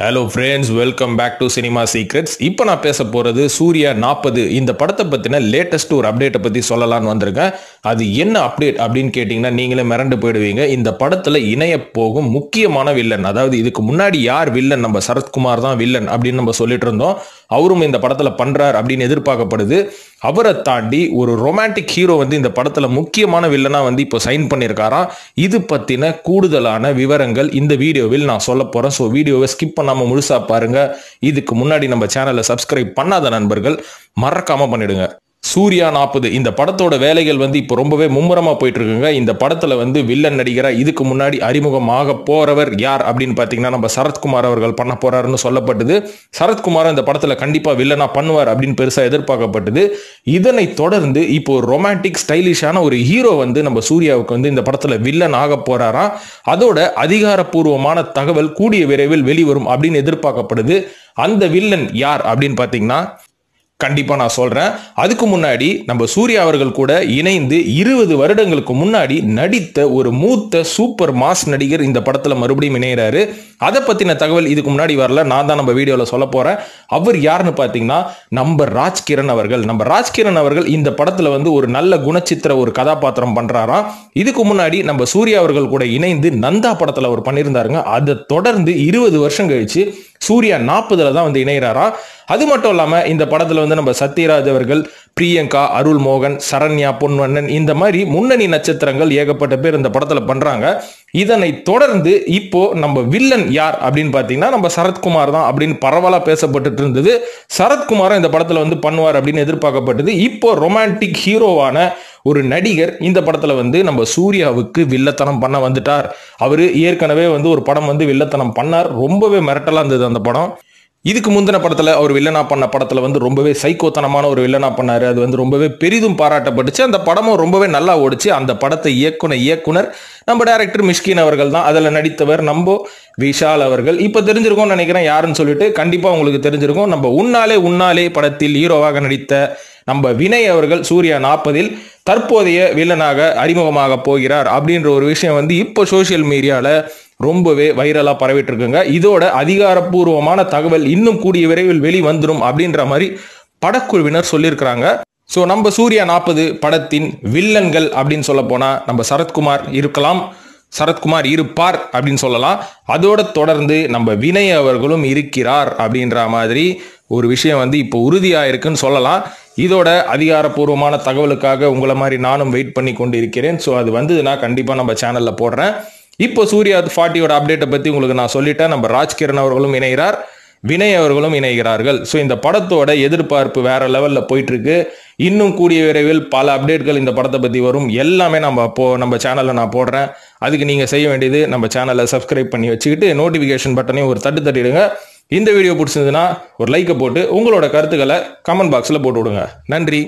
hello friends welcome back to cinema secrets இப்போ நான் பேச போகிறது சூர்யா நாற்பது இந்த படத்தை பற்றின லேட்டஸ்ட் ஒரு அப்டேட்டை பற்றி சொல்லலான்னு வந்திருக்கேன் அது என்ன அப்டேட் அப்படின்னு கேட்டிங்கன்னா நீங்களே மிரண்டு போயிடுவீங்க இந்த படத்தில் இணைய போகும் முக்கியமான வில்லன் அதாவது இதுக்கு முன்னாடி யார் வில்லன் நம்ம சரத்குமார் தான் வில்லன் அப்படின்னு நம்ம சொல்லிட்டு இருந்தோம் அவரும் இந்த படத்தில் பண்ணுறார் அப்படின்னு எதிர்பார்க்கப்படுது அவரை தாண்டி ஒரு ரொமான்டிக் ஹீரோ வந்து இந்த படத்தில் முக்கியமான வில்லனாக வந்து இப்போ சைன் பண்ணியிருக்காராம் இது பற்றின கூடுதலான விவரங்கள் இந்த வீடியோவில் நான் சொல்ல போகிறேன் ஸோ வீடியோவை ஸ்கிப் பண்ணாமல் முழுசாக பாருங்கள் இதுக்கு முன்னாடி நம்ம சேனலை சப்ஸ்கிரைப் பண்ணாத நண்பர்கள் மறக்காமல் பண்ணிடுங்க சூர்யா நாற்பது இந்த படத்தோட வேலைகள் வந்து இப்போ ரொம்பவே மும்முரமாக போயிட்டு இருக்குங்க இந்த படத்தில் வந்து வில்லன் நடிகராக இதுக்கு முன்னாடி அறிமுகமாக போகிறவர் யார் அப்படின்னு பார்த்தீங்கன்னா நம்ம சரத்குமார் அவர்கள் பண்ண போகிறாருன்னு சொல்லப்பட்டது சரத்குமார் இந்த படத்தில் கண்டிப்பாக வில்லனாக பண்ணுவார் அப்படின்னு பெருசாக எதிர்பார்க்கப்பட்டது இதனை தொடர்ந்து இப்போ ரொமான்டிக் ஸ்டைலிஷான ஒரு ஹீரோ வந்து நம்ம சூர்யாவுக்கு வந்து இந்த படத்தில் வில்லன் ஆக போகிறாரா அதோட அதிகாரப்பூர்வமான தகவல் கூடிய விரைவில் வெளிவரும் அப்படின்னு எதிர்பார்க்கப்படுது அந்த வில்லன் யார் அப்படின்னு பார்த்தீங்கன்னா கண்டிப்பாக நான் சொல்கிறேன் அதுக்கு முன்னாடி நம்ம சூர்யா அவர்கள் கூட இணைந்து இருபது வருடங்களுக்கு முன்னாடி நடித்த ஒரு மூத்த சூப்பர் மாஸ் நடிகர் இந்த படத்தில் மறுபடியும் இணைகிறாரு அதை பற்றின தகவல் இதுக்கு முன்னாடி வரல நான் தான் நம்ம வீடியோவில் சொல்ல போகிறேன் அவர் யாருன்னு பார்த்தீங்கன்னா நம்ம ராஜ்கிரண் அவர்கள் நம்ம ராஜ்கிரண் அவர்கள் இந்த படத்தில் வந்து ஒரு நல்ல குணச்சித்திர ஒரு கதாபாத்திரம் பண்ணுறாராம் இதுக்கு முன்னாடி நம்ம சூர்யா அவர்கள் கூட இணைந்து நந்தா படத்தில் அவர் பண்ணியிருந்தாருங்க அதை தொடர்ந்து இருபது வருஷம் கழித்து சூர்யா நாற்பதுல தான் வந்து இணைகிறாரா அது மட்டும் இல்லாமல் இந்த படத்தில் வந்து நம்ம சத்யராஜ் அவர்கள் பிரியங்கா அருள் மோகன் சரண்யா பொன்வண்ணன் இந்த மாதிரி முன்னணி நட்சத்திரங்கள் ஏகப்பட்ட பேர் இந்த படத்தில் பண்ணுறாங்க இதனை தொடர்ந்து இப்போ நம்ம வில்லன் யார் அப்படின்னு பார்த்தீங்கன்னா நம்ம சரத்குமார் தான் அப்படின்னு பரவலாக பேசப்பட்டு இருந்தது சரத்குமாரும் இந்த படத்தில் வந்து பண்ணுவார் அப்படின்னு எதிர்பார்க்கப்பட்டது இப்போ ரொமான்டிக் ஹீரோவான ஒரு நடிகர் இந்த படத்தில் வந்து நம்ம சூர்யாவுக்கு வில்லத்தனம் பண்ண வந்துட்டார் அவர் ஏற்கனவே வந்து ஒரு படம் வந்து வில்லத்தனம் பண்ணார் ரொம்பவே மிரட்டலாக இருந்தது அந்த படம் இதுக்கு முந்தின படத்தில் அவர் வில்லனா பண்ண படத்தில் வந்து ரொம்பவே சைக்கோத்தனமான ஒரு வில்லனா பண்ணார் அது வந்து ரொம்பவே பெரிதும் பாராட்டப்பட்டுச்சு அந்த படமும் ரொம்பவே நல்லா ஓடிச்சு அந்த படத்தை இயக்குன இயக்குனர் நம்ம டேரக்டர் மிஷ்கின் அவர்கள் தான் அதில் நடித்தவர் நம்ம விஷால் அவர்கள் இப்போ தெரிஞ்சிருக்கோம்னு நினைக்கிறேன் யாருன்னு சொல்லிட்டு கண்டிப்பாக உங்களுக்கு தெரிஞ்சிருக்கும் நம்ம உன்னாலே உன்னாலே படத்தில் ஹீரோவாக நடித்த நம்ம வினய் அவர்கள் சூர்யா நாற்பதில் தற்போதைய வில்லனாக அறிமுகமாக போகிறார் அப்படின்ற ஒரு விஷயம் வந்து இப்போ சோசியல் மீடியாவில் ரொம்பவே வைரலாக பரவிட்டு இருக்குங்க இதோட அதிகாரப்பூர்வமான தகவல் இன்னும் கூடிய விரைவில் வெளி வந்துடும் அப்படின்ற மாதிரி படக்குழுவினர் சொல்லியிருக்கிறாங்க ஸோ நம்ம சூர்யா நாற்பது படத்தின் வில்லன்கள் அப்படின்னு சொல்ல போனால் நம்ம சரத்குமார் இருக்கலாம் சரத்குமார் இருப்பார் அப்படின்னு சொல்லலாம் அதோட தொடர்ந்து நம்ம வினய் அவர்களும் இருக்கிறார் அப்படின்ற மாதிரி ஒரு விஷயம் வந்து இப்போ உறுதியாக இருக்குன்னு சொல்லலாம் இதோட அதிகாரப்பூர்வமான தகவலுக்காக உங்களை மாதிரி நானும் வெயிட் பண்ணி கொண்டு இருக்கிறேன் ஸோ அது வந்ததுன்னா கண்டிப்பாக நம்ம சேனலில் போடுறேன் இப்போ சூர்யா ஃபார்ட்டியோட அப்டேட்டை பற்றி உங்களுக்கு நான் சொல்லிட்டேன் நம்ம ராஜ்கிரண் அவர்களும் இணைகிறார் வினய் அவர்களும் இணைகிறார்கள் ஸோ இந்த படத்தோட எதிர்பார்ப்பு வேற லெவலில் போயிட்டுருக்கு இன்னும் கூடிய விரைவில் பல அப்டேட்கள் இந்த படத்தை பற்றி வரும் எல்லாமே நம்ம போ நம்ம சேனலில் நான் போடுறேன் அதுக்கு நீங்கள் செய்ய வேண்டியது நம்ம சேனலை சப்ஸ்கிரைப் பண்ணி வச்சுக்கிட்டு நோட்டிஃபிகேஷன் பட்டனையும் ஒரு தட்டு தட்டிடுங்க இந்த வீடியோ பிடிச்சிருந்ததுன்னா ஒரு லைக்கை போட்டு உங்களோட கருத்துக்களை கமெண்ட் பாக்ஸில் போட்டு விடுங்க நன்றி